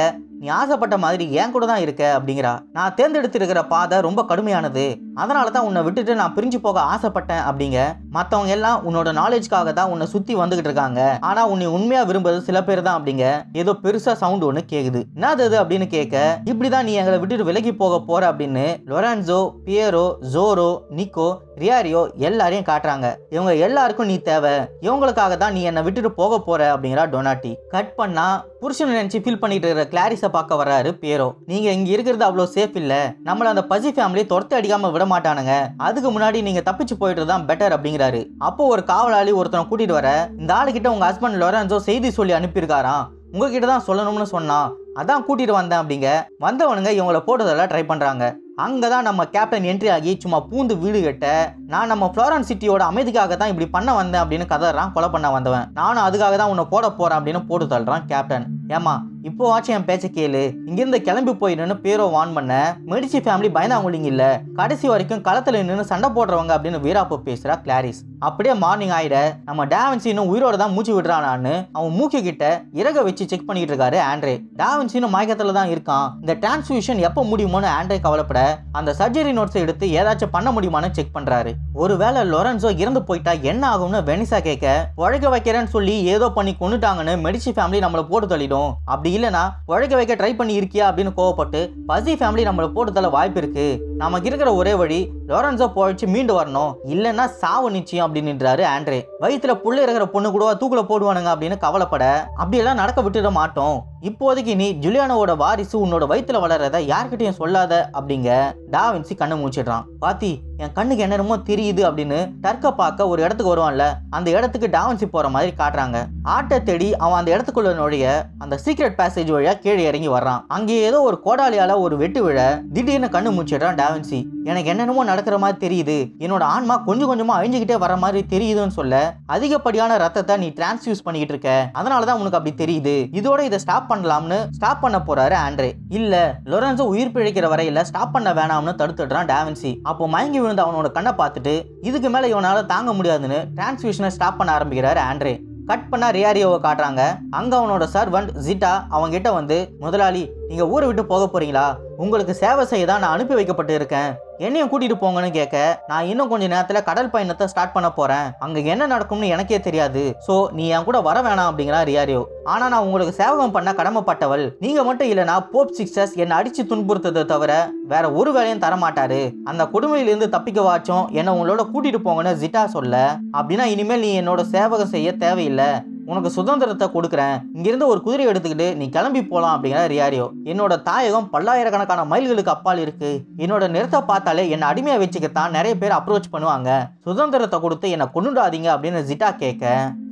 A: நீ ஆசைப்பட்ட மாதிரி என் கூட தான் இருக்க அப்படிங்கிறா நான் தேர்ந்தெடுத்திருக்கிற பாதை ரொம்ப கடுமையானது அதனால தான் உன்னை விட்டுட்டு நான் பிரிஞ்சு போக ஆசைப்பட்டேன் அப்படிங்க மற்றவங்க எல்லாம் உன்னோட நாலேஜ்க்காக தான் உன்னை சுற்றி வந்துகிட்டு இருக்காங்க ஆனால் உன்னை உண்மையாக விரும்புறது சில பேர் தான் அப்படிங்க ஏதோ பெருசாக சவுண்ட் ஒன்று கேட்குது என்னது அது அப்படின்னு கேட்க இப்படி தான் நீ எங்களை விட்டுட்டு விலகி போக போற அப்படின்னு லொரான்சோ பியரோ ஜோரோ நிக்கோ ரியாரியோ எல்லாரையும் காட்டுறாங்க இவங்க எல்லாருக்கும் நீ தேவை இவங்களுக்காக தான் நீ என்னை விட்டுட்டு போக போற அப்படிங்கிறா டொனாட்டி கட் பண்ணா புருஷன் நினைச்சு ஃபீல் பண்ணிட்டு இருக்கிற கிளாரிஸை பார்க்க வர்றாரு பேரோ நீங்க இங்க இருக்கிறது அவ்வளோ சேஃப் இல்லை நம்மள அந்த பசி ஃபேமிலி தொடர்த்து அடிக்காம விட விட மாட்டானுங்க அதுக்கு முன்னாடி நீங்க தப்பிச்சு போயிட்டு தான் பெட்டர் அப்படிங்கிறாரு அப்போ ஒரு காவலாளி ஒருத்தனை கூட்டிட்டு வர இந்த ஆளுகிட்ட உங்க ஹஸ்பண்ட் லொரன்சோ செய்தி சொல்லி அனுப்பியிருக்காராம் உங்ககிட்ட தான் சொல்லணும்னு சொன்னான் அதான் கூட்டிட்டு வந்தேன் அப்படிங்க வந்தவனுங்க இவங்கள போட்டதெல்லாம் ட்ரை பண்றாங்க அங்கே தான் நம்ம கேப்டன் என்ட்ரி ஆகி சும்மா பூந்து வீடு கட்ட நான் நம்ம ஃப்ளோரன் சிட்டியோட அமைதிக்காக தான் இப்படி பண்ண வந்தேன் அப்படின்னு கதறான் கொலை பண்ண வந்தவன் நானும் அதுக்காக தான் உன்னை போட போகிறேன் அப்படின்னு போட்டு தள்ளுறான் கேப்டன் ஏமா இப்போ ஆச்சும் என் பேச்சை கேளு இங்கிருந்து கிளம்பி போயிடணும்னு பேரோ வான் பண்ண மெடிச்சி ஃபேமிலி பயந்தாங்குளிங்க இல்லை கடைசி வரைக்கும் களத்தில் நின்று சண்டை போடுறவங்க அப்படின்னு வீராப்போ பேசுகிறா கிளாரிஸ் அப்படியே மார்னிங் ஆயிட நம்ம டாவன்சி இன்னும் உயிரோட தான் மூச்சு விடுறானான்னு அவன் மூக்கு கிட்ட இறக வச்சு செக் பண்ணிட்டு இருக்காரு ஆண்ட்ரே டாவன்சி இன்னும் மயக்கத்தில் தான் இருக்கான் இந்த டிரான்ஸ்மிஷன் எப்போ முடியுமோன்னு ஆண்ட்ரே கவலைப்பட அந்த சர்ஜரி நோட்ஸை எடுத்து ஏதாச்சும் பண்ண முடியுமான்னு செக் பண்ணுறாரு ஒருவேளை லொரன்சோ இறந்து போயிட்டா என்ன ஆகும்னு வெனிசா கேட்க உழைக்க வைக்கிறேன்னு சொல்லி ஏதோ பண்ணி கொண்டுட்டாங்கன்னு மெடிச்சி ஃபேமிலி நம்மளை போட்டு தள்ளிடும் அப்படி இல்லைன்னா உழைக்க வைக்க ட்ரை பண்ணி இருக்கியா அப்படின்னு கோவப்பட்டு பசி ஃபேமிலி நம்மளை போட்டுதல வாய்ப்பு இருக்கு நமக்கு இருக்கிற ஒரே வழி லோரன்ஸோ போயிடுச்சு மீண்டு வரணும் இல்லைன்னா சாவு நிச்சயம் அப்படின்னுறாரு ஆண்ட்ரே வயிற்றுல புள்ள இருக்கிற பொண்ணு கூட தூக்கில் போடுவானுங்க அப்படின்னு கவலைப்பட அப்படியெல்லாம் நடக்க விட்டுட மாட்டோம் இப்போதைக்கு நீ ஜுலியானோட வாரிசு உன்னோட வயிற்றுல வளர்றத யார்கிட்டையும் சொல்லாத அப்படிங்க டாவின்சி கண்ணை மூச்சிடுறான் பாத்தி என் கண்ணுக்கு என்னமோ தெரியுது அப்படின்னு டர்க்க பார்க்க ஒரு இடத்துக்கு வருவான்ல அந்த இடத்துக்கு டாவன்சி போகிற மாதிரி காட்டுறாங்க ஆட்டை தேடி அவன் அந்த இடத்துக்குள்ள நுழைய அந்த சீக்ரெட் பேசேஜ் வழியாக கீழே இறங்கி வர்றான் அங்கே ஏதோ ஒரு கோடாலியால் ஒரு வெட்டு விழ திடீர்னு கண்ணு முச்சிடுறான் டாவன்சி எனக்கு என்னென்னமோ நடக்கிற மாதிரி தெரியுது என்னோட ஆன்மா கொஞ்சம் கொஞ்சமாக அழிஞ்சுக்கிட்டே வர மாதிரி தெரியுதுன்னு சொல்ல அதிகப்படியான ரத்தத்தை நீ டிரான்ஸ்யூஸ் பண்ணிக்கிட்டு இருக்க அதனால தான் உனக்கு அப்படி தெரியுது இதோட இதை ஸ்டாப் பண்ணலாம்னு ஸ்டாப் பண்ண போறாரு ஆண்ட்ரே இல்ல லொரன்சோ உயிர் பிழைக்கிற வரையில ஸ்டாப் பண்ண வேணாம்னு தடுத்துடுறான் டேவன்சி அப்போ மயங்கி விழுந்த அவனோட கண்ணை பார்த்துட்டு இதுக்கு மேல இவனால தாங்க முடியாதுன்னு டிரான்ஸ்மிஷனை ஸ்டாப் பண்ண ஆரம்பிக்கிறாரு ஆண்ட்ரே கட் பண்ணா ரியாரியோவை காட்டுறாங்க அங்க அவனோட சர்வன்ட் ஜிட்டா அவங்க கிட்ட வந்து முதலாளி நீங்கள் ஊரை விட்டு போக போகிறீங்களா உங்களுக்கு சேவை செய்ய தான் நான் அனுப்பி வைக்கப்பட்டு இருக்கேன் என்னையும் கூட்டிகிட்டு போங்கன்னு கேட்க நான் இன்னும் கொஞ்சம் நேரத்தில் கடல் பயணத்தை ஸ்டார்ட் பண்ண போகிறேன் அங்கே என்ன நடக்கும்னு எனக்கே தெரியாது ஸோ நீ என் கூட வர வேணாம் அப்படிங்கிறா ரியாரியோ ஆனால் நான் உங்களுக்கு சேவகம் பண்ண கடமைப்பட்டவள் நீங்கள் மட்டும் இல்லைனா போப் சிக்ஸஸ் என்னை அடித்து துன்புறுத்ததை தவிர வேற ஒரு வேலையும் தரமாட்டாரு அந்த கொடுமையிலிருந்து தப்பிக்க வாச்சும் என்னை உங்களோட கூட்டிகிட்டு போங்கன்னு ஜிட்டா சொல்ல அப்படின்னா இனிமேல் நீ என்னோட சேவகம் செய்ய தேவையில்லை உனக்கு சுதந்திரத்தை கொடுக்குறேன் இங்கிருந்து ஒரு குதிரை எடுத்துக்கிட்டு நீ கிளம்பி போகலாம் அப்படிங்கிற ரியாரியோ என்னோட தாயகம் பல்லாயிரக்கணக்கான மைல்களுக்கு அப்பால் இருக்கு என்னோட நிறத்தை பார்த்தாலே என்னை அடிமையாக வச்சுக்கத்தான் நிறைய பேர் அப்ரோச் பண்ணுவாங்க சுதந்திரத்தை கொடுத்து என்னை கொண்டுடாதீங்க அப்படின்னு ஜிட்டா கேட்க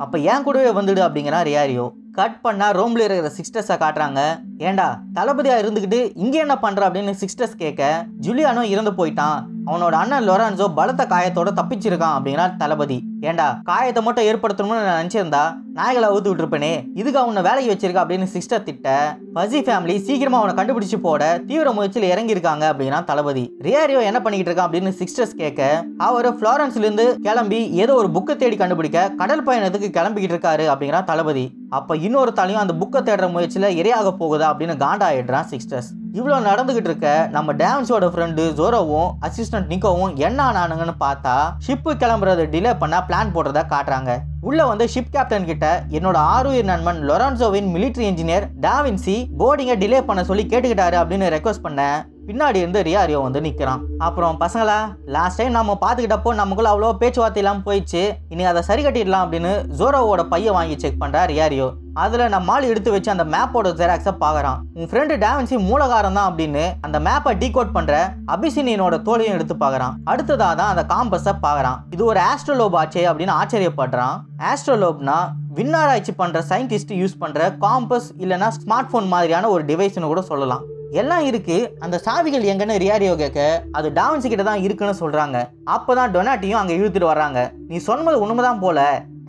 A: அப்போ ஏன் கூடவே வந்துடு அப்படிங்கிறான் ரியாரியோ கட் பண்ணால் ரோமில் இருக்கிற சிக்ஸ்டர்ஸை காட்டுறாங்க ஏண்டா தளபதியாக இருந்துக்கிட்டு இங்கே என்ன பண்ணுற அப்படின்னு சிக்ஸ்டர்ஸ் கேட்க ஜூலியானோ இறந்து போயிட்டான் அவனோட அண்ணன் லொரான்சோ பலத்த காயத்தோட தப்பிச்சிருக்கான் அப்படிங்கிறார் தளபதி ஏண்டா காயத்தை மட்டும் ஏற்படுத்தணும்னு நான் நினச்சிருந்தா நாய்களை அவுத்து விட்டுருப்பேனே இதுக்கு அவனை வேலைக்கு வச்சிருக்கா அப்படின்னு சிஸ்டர் திட்ட பசி ஃபேமிலி சீக்கிரமாக அவனை கண்டுபிடிச்சு போட தீவிர முயற்சியில் இறங்கியிருக்காங்க அப்படின்னா தளபதி ரியாரியோ என்ன பண்ணிக்கிட்டு இருக்கான் அப்படின்னு சிக்ஸ்டர்ஸ் கேட்க அவர் ஃப்ளாரன்ஸ்லேருந்து கிளம்பி ஏதோ ஒரு புக்கை தேடி கண்டுபிடிக்க கடல் பயணத்துக்கு கிளம்பிக்கிட்டு இருக்காரு அப்படிங்கிறான் தளபதி அப்போ இன்னொரு அந்த புக்கை தேடுற முயற்சியில் இரையாக போகுதா அப்படின்னு காண்டாயிடுறான் சிக்ஸ்டர்ஸ் இவ்வளோ நடந்துகிட்டு இருக்க நம்ம டேம்ஸோட ஃப்ரெண்டு ஜோரோவும் அசிஸ்டன்ட் நிக்கோவும் என்ன ஆனானுங்கன்னு பார்த்தா ஷிப்பு கிளம்புறதை டிலே பண்ண பிளான் போடுறதா காட்டுறாங்க உள்ள வந்து ஷிப் கேப்டன் கிட்ட என்னோட ஆறுயிர் e நண்பன் லொரான்சோவின் மிலிட்ரி இன்ஜினியர் டாவின்சி போர்டிங்கை டிலே பண்ண சொல்லி கேட்டுக்கிட்டாரு அப்படின்னு ரெக்வஸ்ட் பண்ண பின்னாடி இருந்து ரியாரியோ வந்து நிற்கிறான் அப்புறம் பசங்களா லாஸ்ட் டைம் நம்ம பார்த்துக்கிட்டப்போ நமக்குள்ள அவ்வளோ பேச்சுவார்த்தை இல்லாமல் போயிடுச்சு இனி அதை சரி கட்டிடலாம் அப்படின்னு ஜோரோவோட பையன் வாங்கி செக் பண்ணுறா ரியாரியோ அதில் மாலி எடுத்து வச்சு அந்த மேப்போட ஜெராக்ஸை பார்க்குறான் உன் ஃப்ரெண்டு டேவன்சி மூலகாரம் தான் அப்படின்னு அந்த மேப்பை டீகோட் பண்ணுற அபிசினியனோட தோலையும் எடுத்து பார்க்குறான் அடுத்ததாக தான் அந்த காம்பஸை பார்க்குறான் இது ஒரு ஆஸ்ட்ரோலோப் ஆச்சே அப்படின்னு ஆச்சரியப்படுறான் ஆஸ்ட்ரோலோப்னா விண்ணாராய்ச்சி பண்ணுற சயின்டிஸ்ட் யூஸ் பண்ணுற காம்பஸ் இல்லைனா ஸ்மார்ட் ஃபோன் மாதிரியான ஒரு டிவைஸ்னு கூட சொல்லலாம் எல்லாம் இருக்கு அந்த சாவிகள் எங்கன்னு ரியாரியோ கேட்க அது டாவன்சி கிட்ட தான் இருக்குன்னு சொல்றாங்க அப்பதான் டொனாட்டியும் அங்க இழுத்துட்டு வர்றாங்க நீ சொன்னது உண்மைதான் போல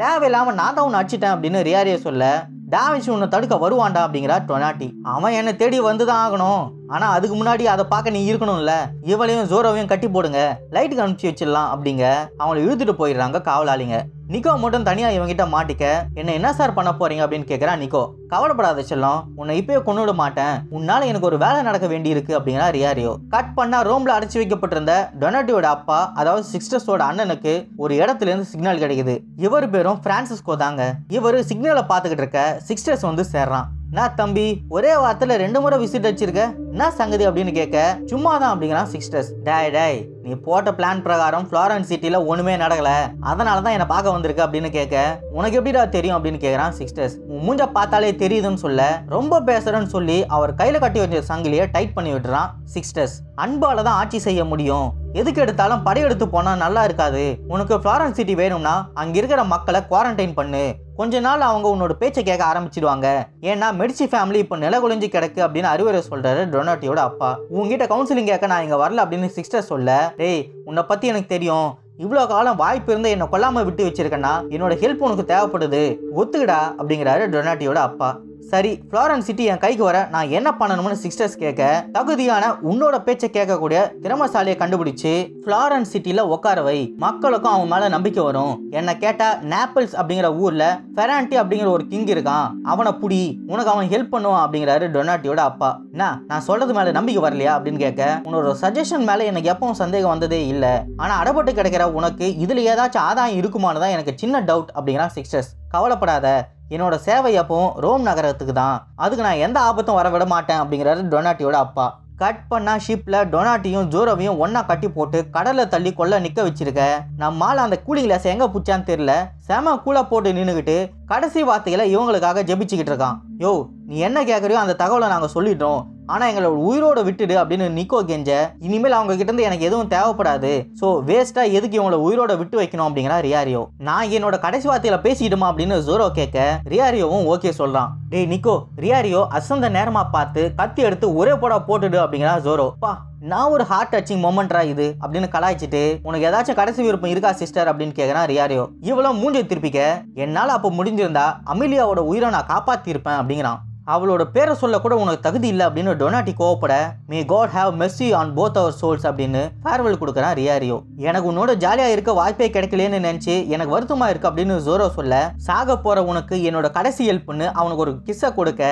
A: தேவையில்லாமல் நான் தான் உன் அடிச்சிட்டேன் அப்படின்னு ரியாரியை சொல்ல டேமேஜ் உன்னை தடுக்க வருவான்டா அப்படிங்கிறா டொனாட்டி அவன் என்னை தேடி வந்து தான் ஆகணும் ஆனால் அதுக்கு முன்னாடி அதை பார்க்க நீ இருக்கணும்ல இவளையும் ஜோரோவையும் கட்டி போடுங்க லைட்டுக்கு அனுப்பிச்சி வச்சிடலாம் அப்படிங்க அவங்கள இழுத்துட்டு போயிடுறாங்க காவலாளிங்க நிக்கோ மட்டும் தனியாக இவங்கிட்ட மாட்டிக்க என்ன என்ன சார் பண்ண போறீங்க அப்படின்னு கேட்குறா நிக்கோ கவலைப்படாத செல்லம் உன்னை இப்பயே கொண்டு விட மாட்டேன் உன்னால எனக்கு ஒரு வேலை நடக்க வேண்டி இருக்கு அப்படிங்கிற ரியாரியோ கட் பண்ணா ரோம்ல அடைச்சி வைக்கப்பட்டிருந்த டொனாட்டியோட அப்பா அதாவது சிக்ஸ்டர்ஸோட அண்ணனுக்கு ஒரு இடத்துல இருந்து சிக்னல் கிடைக்குது இவர் பேரும் பிரான்சிஸ்கோ தாங்க இவர் சிக்னலை பார்த்துக்கிட்டு இருக்க சிக்ஸ்டர்ஸ் வந்து சேர்றான் நான் தம்பி ஒரே வாரத்துல ரெண்டு முறை விசிட் வச்சிருக்க என்ன சங்கதி அப்படின்னு கேட்க சும்மா தான் அப்படிங்கிறான் சிக்ஸ்டர்ஸ் டாய் டாய் நீ போட்ட பிளான் பிரகாரம் ஃப்ளாரன்ஸ் சிட்டியில் ஒன்றுமே நடக்கல அதனால தான் என்னை பார்க்க வந்திருக்க அப்படின்னு கேட்க உனக்கு எப்படிடா தெரியும் அப்படின்னு கேட்குறான் சிக்ஸ்டர்ஸ் மூஞ்ச பார்த்தாலே தெரியுதுன்னு சொல்ல ரொம்ப பேசுறேன்னு சொல்லி அவர் கையில் கட்டி வச்ச சங்கிலியை டைட் பண்ணி விட்டுறான் சிக்ஸ்டர்ஸ் அன்பால தான் ஆட்சி செய்ய முடியும் எதுக்கு எடுத்தாலும் படையெடுத்து போனால் நல்லா இருக்காது உனக்கு ஃப்ளாரன்ஸ் சிட்டி வேணும்னா அங்கே இருக்கிற மக்களை குவாரண்டைன் பண்ணு கொஞ்ச நாள் அவங்க உன்னோட பேச்சை கேட்க ஆரம்பிச்சிடுவாங்க ஏன்னா மெடிச்சி ஃபேமிலி இப்போ நில குலைஞ்சு கிடக்கு அப்படின்னு அறிவுரை சொல்றாரு டொனாட்டியோட அப்பா உங்ககிட்ட கவுன்சிலிங் கேட்க நான் இங்கே வரல அப்படின்னு சிஸ்டர் சொல்ல டேய் உன்னை பற்றி எனக்கு தெரியும் இவ்வளோ காலம் வாய்ப்பு இருந்த என்னை கொல்லாமல் விட்டு வச்சிருக்கேன்னா என்னோட ஹெல்ப் உனக்கு தேவைப்படுது ஒத்துக்கடா அப்படிங்கிறாரு டொனாட்டியோட அப்பா சரி ஃப்ளாரன்ஸ் சிட்டி என் கைக்கு வர நான் என்ன பண்ணணும்னு சிக்ஸ்டர்ஸ் கேட்க தகுதியான உன்னோட பேச்சை கேட்கக்கூடிய திறமசாலியை கண்டுபிடிச்சு ஃப்ளாரன்ஸ் சிட்டியில் உட்கார வை மக்களுக்கும் அவன் மேலே நம்பிக்கை வரும் என்னை கேட்டால் நேப்பிள்ஸ் அப்படிங்கிற ஊரில் ஃபெரான்டி அப்படிங்கிற ஒரு கிங் இருக்கான் அவனை புடி உனக்கு அவன் ஹெல்ப் பண்ணுவான் அப்படிங்கிறாரு டொனாட்டியோட அப்பா என்ன நான் சொல்றது மேலே நம்பிக்கை வரலையா அப்படின்னு கேட்க உன்னோட சஜஷன் மேலே எனக்கு எப்பவும் சந்தேகம் வந்ததே இல்லை ஆனால் அடப்பட்டு கிடைக்கிற உனக்கு இதில் ஏதாச்சும் ஆதாயம் இருக்குமானு தான் எனக்கு சின்ன டவுட் அப்படிங்கிறான் சிக்ஸ்டர்ஸ் கவலைப்படாத என்னோட சேவை அப்பவும் ரோம் நகரத்துக்கு தான் அதுக்கு நான் எந்த ஆபத்தும் வர விட மாட்டேன் அப்படிங்கிறாரு டொனாட்டியோட அப்பா கட் பண்ணால் ஷிப்பில் டொனாட்டியும் ஜோரோவையும் ஒன்றா கட்டி போட்டு கடலில் தள்ளி கொள்ள நிற்க வச்சிருக்க நம்மால் அந்த கூலிங் கிளாஸ் எங்கே பிடிச்சான்னு தெரில செம கூலாக போட்டு நின்றுக்கிட்டு கடைசி வார்த்தைகளை இவங்களுக்காக ஜெபிச்சுக்கிட்டு இருக்கான் யோ நீ என்ன கேட்குறியோ அந்த தகவலை நாங்கள் சொல்லிட்டோம் ஆனால் எங்களோட உயிரோட விட்டுடு அப்படின்னு நிக்கோ கெஞ்ச இனிமேல் அவங்க கிட்டேருந்து எனக்கு எதுவும் தேவைப்படாது ஸோ வேஸ்ட்டாக எதுக்கு இவங்கள உயிரோட விட்டு வைக்கணும் அப்படிங்கிறா ரியாரியோ நான் என்னோட கடைசி வார்த்தையில் பேசிக்கிட்டுமா அப்படின்னு ஜோரோ கேட்க ரியாரியோவும் ஓகே சொல்கிறான் டேய் நிக்கோ ரியாரியோ அசந்த நேரமாக பார்த்து கத்தி எடுத்து ஒரே போட போட்டுடு அப்படிங்கிறா ஜோரோ பா நான் ஒரு ஹார்ட் டச்சிங் மொமெண்ட்ரா இது அப்படின்னு கலாய்ச்சிட்டு உனக்கு ஏதாச்சும் கடைசி விருப்பம் இருக்கா சிஸ்டர் அப்படின்னு கேட்குறான் ரியாரியோ இவ்வளவு மூஞ்சை திருப்பிக்க என்னால் அப்போ முடிஞ்சிருந்தா அமிலியாவோட உயிரை நான் காப்பாற்றிருப்பேன் அப்படிங்கிறான் அவளோட பேரை சொல்ல கூட உனக்கு தகுதி இல்லை அப்படின்னு டொனாட்டி கோவப்பட may God have mercy on both our souls அப்படின்னு ஃபேர்வெல் கொடுக்குறான் ரியாரியோ எனக்கு உன்னோட ஜாலியாக இருக்க வாய்ப்பே கிடைக்கலன்னு நினச்சி எனக்கு வருத்தமா இருக்கு அப்படின்னு ஜோரோ சொல்ல சாக போற உனக்கு என்னோட கடைசி ஹெல்ப்னு அவனுக்கு ஒரு கிஸ்ஸை கொடுக்க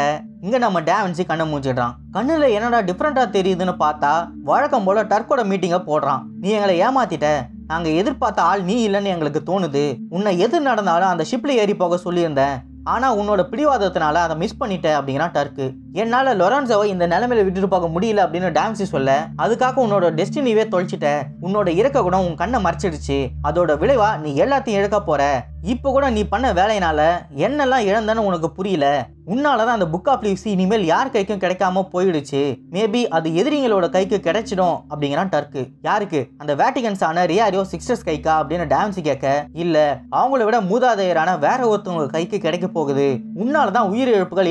A: இங்க நம்ம டேவன்சி கண்ணை மூஞ்சிடுறான் கண்ணுல என்னடா டிஃப்ரெண்டா தெரியுதுன்னு பார்த்தா வழக்கம் போல டர்க்கோட மீட்டிங்கை போடுறான் நீ எங்களை ஏமாத்திட்ட நாங்கள் எதிர்பார்த்த ஆள் நீ இல்லைன்னு எங்களுக்கு தோணுது உன்னை எது நடந்தாலும் அந்த ஷிப்ல ஏறி போக சொல்லியிருந்தேன் ஆனால் உன்னோட பிடிவாதத்தினால அதை மிஸ் பண்ணிட்ட அப்படிங்கிறான் டர்க்கு என்னால் லொரான்சோவை இந்த நிலைமையில விட்டுட்டு போக முடியல அப்படின்னு டான்ஸி சொல்ல அதுக்காக உன்னோட டெஸ்டினிவே தொலைச்சிட்ட உன்னோட இறக்க குணம் உன் கண்ணை மறைச்சிடுச்சு அதோட விளைவா நீ எல்லாத்தையும் இழக்க போற இப்போ கூட நீ பண்ண வேலையினால என்னெல்லாம் இழந்தேன்னு உனக்கு புரியல உன்னால தான் அந்த புக் ஆஃப் லீவ்ஸ் இனிமேல் யார் கைக்கும் கிடைக்காம போயிடுச்சு மேபி அது எதிரிங்களோட கைக்கு கிடைச்சிடும் அப்படிங்கிறான் டர்க்கு யாருக்கு அந்த வேட்டிகன்ஸ் ஆன ரியாரியோ சிக்ஸ்டர்ஸ் கைக்கா அப்படின்னு டான்சி கேட்க இல்ல அவங்கள விட மூதாதையரான வேற ஒருத்தவங்க கைக்கு கிடைக்க போகுது உன்னால தான்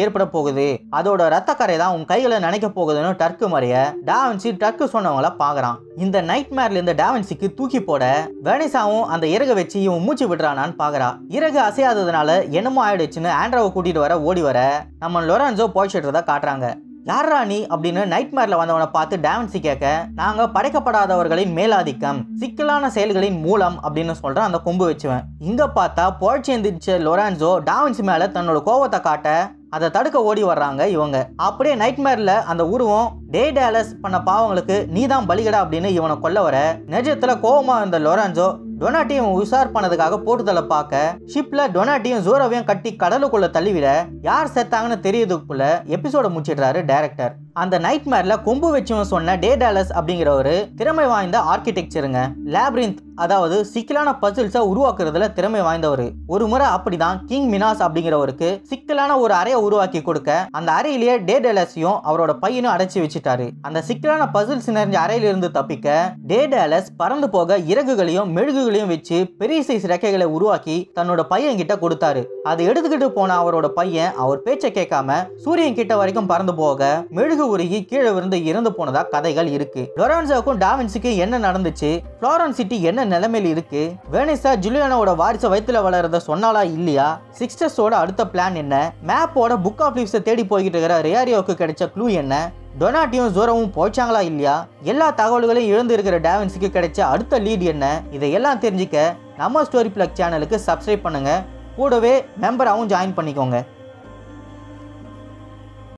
A: ஏற்பட போகுது அதோட ரத்தக்கரை தான் உன் கைகளை நினைக்க போகுதுன்னு டர்க்கு மறைய டாவன்சி டர்க்கு சொன்னவங்கள பாக்குறான் இந்த நைட் மேர்ல இருந்த டாவன்சிக்கு தூக்கி போட வெனிசாவும் அந்த இறக வச்சு இவன் மூச்சு விடுறானான்னு பாக்குறான் பாக்குறா இறகு அசையாததுனால என்னமோ ஆயிடுச்சுன்னு ஆண்ட்ராவை கூட்டிகிட்டு வர ஓடி வர நம்ம லொரான்சோ போய்ச்சிட்றதா காட்டுறாங்க யாரா நீ அப்படின்னு மேர்ல வந்தவனை பார்த்து டேவன்சி கேட்க நாங்க படைக்கப்படாதவர்களின் மேலாதிக்கம் சிக்கலான செயல்களின் மூலம் அப்படின்னு சொல்றான் அந்த கொம்பு வச்சுவேன் இங்க பார்த்தா எந்திரிச்ச லொரான்சோ டாவன்சி மேல தன்னோட கோவத்தை காட்ட அதை தடுக்க ஓடி வர்றாங்க இவங்க அப்படியே மேர்ல அந்த உருவம் டே டேலஸ் பண்ண பாவங்களுக்கு நீதான் பலிகடா அப்படின்னு இவனை கொல்ல வர நிஜத்துல கோவமா இருந்த லொரான்சோ டொனாட்டியும் உஷார் பண்ணதுக்காக போட்டுதலை பார்க்க ஷிப்ல டொனாட்டியும் ஜோரோவையும் கட்டி கடலுக்குள்ள தள்ளிவிட யார் செத்தாங்கன்னு தெரியுதுக்குள்ள எபிசோட முடிச்சிடுறாரு டேரக்டர் அந்த நைட் மேர்ல கொம்பு வச்சவன் சொன்ன டே டேலஸ் அப்படிங்கிற ஒரு திறமை வாய்ந்த ஆர்கிடெக்சருங்க லேப்ரிந்த் அதாவது சிக்கலான பசில்ஸை உருவாக்குறதுல திறமை வாய்ந்தவர் ஒரு முறை அப்படிதான் கிங் மினாஸ் அப்படிங்கிறவருக்கு சிக்கலான ஒரு அறையை உருவாக்கி கொடுக்க அந்த அறையிலேயே டே டேலஸையும் அவரோட பையனும் அடைச்சி வச்சுட்டாரு அந்த சிக்கலான பசில்ஸ் நிறைஞ்ச அறையிலிருந்து தப்பிக்க டே டேலஸ் பறந்து போக இறகுகளையும் மெழுகுகளையும் வச்சு பெரிய சைஸ் ரெக்கைகளை உருவாக்கி தன்னோட பையன் கிட்ட கொடுத்தாரு அதை எடுத்துக்கிட்டு போன அவரோட பையன் அவர் பேச்சை கேட்காம சூரியன் கிட்ட வரைக்கும் பறந்து போக மெழுகு உருகி கீழே விருந்து இறந்து போனதா கதைகள் இருக்கு லொரான்சாக்கும் டாவின்ஸுக்கு என்ன நடந்துச்சு ஃப்ளாரன்ஸ் சிட்டி என்ன நிலைமையில் இருக்கு வெனிசா ஜூலியானோட வாரிச வயிற்றுல வளர்றத சொன்னாலா இல்லையா சிக்ஸ்டர்ஸோட அடுத்த பிளான் என்ன மேப்போட புக் ஆஃப் லீவ்ஸை தேடி போய்கிட்டு இருக்கிற ரியாரியோக்கு கிடைச்ச க்ளூ என்ன டொனாட்டியும் ஜோரவும் போயிச்சாங்களா இல்லையா எல்லா தகவல்களையும் இழந்து இருக்கிற டேவன்ஸுக்கு கிடைச்ச அடுத்த லீட் என்ன இதையெல்லாம் தெரிஞ்சுக்க நம்ம ஸ்டோரி பிளக் சேனலுக்கு சப்ஸ்கிரைப் பண்ணுங்க கூடவே மெம்பராகவும் ஜாயின் பண்ணிக்கோங்க